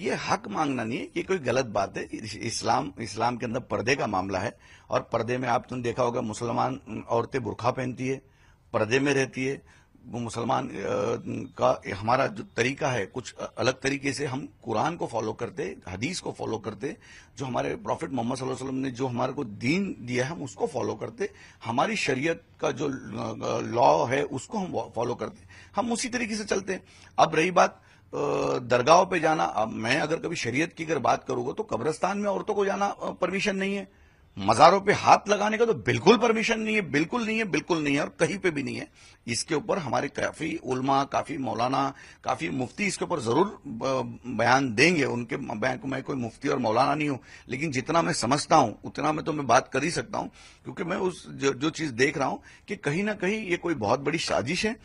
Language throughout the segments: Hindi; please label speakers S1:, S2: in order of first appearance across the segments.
S1: ये हक मांगना नहीं है ये कोई गलत बात है इस्लाम इस्लाम के अंदर पर्दे का मामला है और पर्दे में आप तुमने देखा होगा मुसलमान औरतें बुरखा पहनती है पर्दे में रहती है मुसलमान का हमारा जो तरीका है कुछ अलग तरीके से हम कुरान को फॉलो करते हदीस को फॉलो करते जो हमारे प्रॉफिट मोहम्मद सल्लल्लाहु अलैहि वसल्लम ने जो हमारे को दीन दिया है हम उसको फॉलो करते हमारी शरीयत का जो लॉ है उसको हम फॉलो करते हम उसी तरीके से चलते हैं अब रही बात दरगाहों पे जाना अब मैं अगर कभी शरीयत की अगर बात करूंगा तो कब्रस्तान में औरतों को जाना परमिशन नहीं है मज़ारों पे हाथ लगाने का तो बिल्कुल परमिशन नहीं है बिल्कुल नहीं है बिल्कुल नहीं है और कहीं पे भी नहीं है इसके ऊपर हमारे काफ़ी उलमा काफ़ी मौलाना काफ़ी मुफ्ती इसके ऊपर ज़रूर बयान देंगे उनके बयान मैं कोई मुफ्ती और मौलाना नहीं हूं लेकिन जितना मैं समझता हूं उतना मैं तो मैं बात कर ही सकता हूं क्योंकि मैं उस जो, जो चीज़ देख रहा हूं कि कहीं ना कहीं ये कोई बहुत बड़ी साजिश है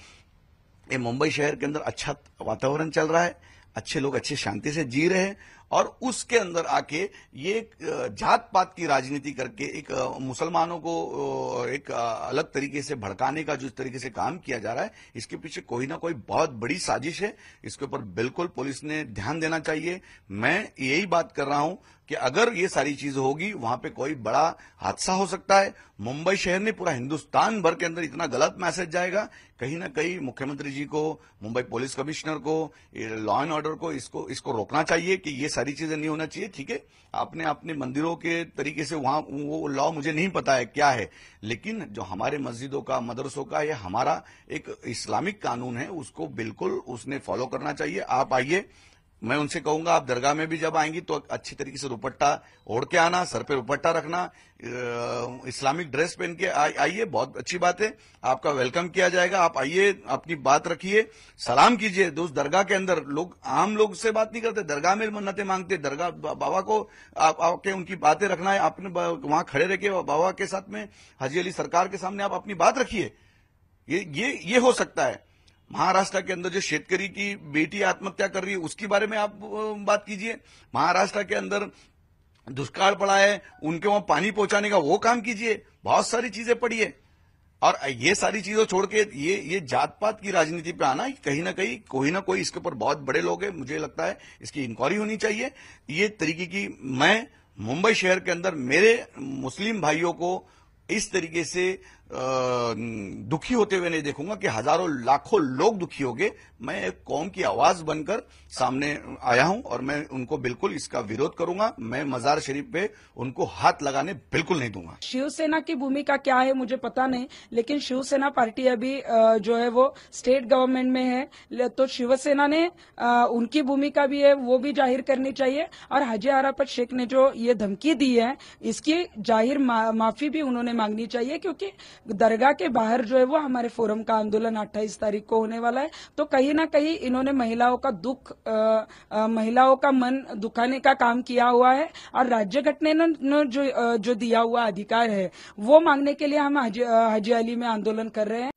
S1: ये मुंबई शहर के अंदर अच्छा वातावरण चल रहा है अच्छे लोग अच्छे शांति से जी रहे हैं और उसके अंदर आके ये जात पात की राजनीति करके एक मुसलमानों को एक अलग तरीके से भड़काने का जो तरीके से काम किया जा रहा है इसके पीछे कोई ना कोई बहुत बड़ी साजिश है इसके ऊपर बिल्कुल पुलिस ने ध्यान देना चाहिए मैं यही बात कर रहा हूं कि अगर ये सारी चीज होगी वहां पे कोई बड़ा हादसा हो सकता है मुंबई शहर ने पूरा हिंदुस्तान भर के अंदर इतना गलत मैसेज जाएगा कहीं ना कहीं मुख्यमंत्री जी को मुंबई पुलिस कमिश्नर को लॉ एंड ऑर्डर को इसको इसको रोकना चाहिए कि ये सारी चीजें नहीं होना चाहिए ठीक है आपने अपने मंदिरों के तरीके से वहां वो लॉ मुझे नहीं पता है क्या है लेकिन जो हमारे मस्जिदों का मदरसों का या हमारा एक इस्लामिक कानून है उसको बिल्कुल उसने फॉलो करना चाहिए आप आइए मैं उनसे कहूंगा आप दरगाह में भी जब आएंगी तो अच्छी तरीके से दुपट्टा ओढ़ के आना सर पे दुपट्टा रखना इस्लामिक ड्रेस पहन के आइए बहुत अच्छी बात है आपका वेलकम किया जाएगा आप आइए अपनी बात रखिए सलाम कीजिए दोस्त दरगाह के अंदर लोग आम लोग से बात नहीं करते दरगाह में मन्नतें मांगते दरगाह बाबा को आप, आपके उनकी बातें रखना है आपने वहां खड़े रह के बाबा के साथ में हजी अली सरकार के सामने आप अपनी बात रखिए ये ये ये हो सकता है महाराष्ट्र के अंदर जो शेतकरी की बेटी आत्महत्या कर रही है उसके बारे में आप बात कीजिए महाराष्ट्र के अंदर दुष्काल पड़ा है उनके वहां पानी पहुंचाने का वो काम कीजिए बहुत सारी चीजें पड़ी है और ये सारी चीजों छोड़ के ये ये जात पात की राजनीति पे आना कहीं ना कहीं कोई ना कोई इसके ऊपर बहुत बड़े लोग हैं मुझे लगता है इसकी इंक्वायरी होनी चाहिए ये तरीके की मैं मुंबई शहर के अंदर मेरे मुस्लिम भाइयों को इस तरीके से दुखी होते हुए नहीं देखूंगा कि हजारों लाखों लोग दुखी हो गए मैं एक कौम की आवाज बनकर सामने आया हूं और मैं उनको बिल्कुल इसका विरोध करूंगा मैं मजार शरीफ पे उनको हाथ लगाने बिल्कुल नहीं दूंगा
S2: शिवसेना की भूमिका क्या है मुझे पता नहीं लेकिन शिवसेना पार्टी अभी जो है वो स्टेट गवर्नमेंट में है तो शिवसेना ने उनकी भूमिका भी है वो भी जाहिर करनी चाहिए और हाजी आरापत शेख ने जो ये धमकी दी है इसकी जाहिर माफी भी उन्होंने मांगनी चाहिए क्योंकि दरगाह के बाहर जो है वो हमारे फोरम का आंदोलन 28 तारीख को होने वाला है तो कहीं ना कहीं इन्होंने महिलाओं का दुख आ, आ, महिलाओं का मन दुखाने का काम किया हुआ है और राज्य घटने ने जो जो दिया हुआ अधिकार है वो मांगने के लिए हम हज, हजी अली में आंदोलन कर रहे हैं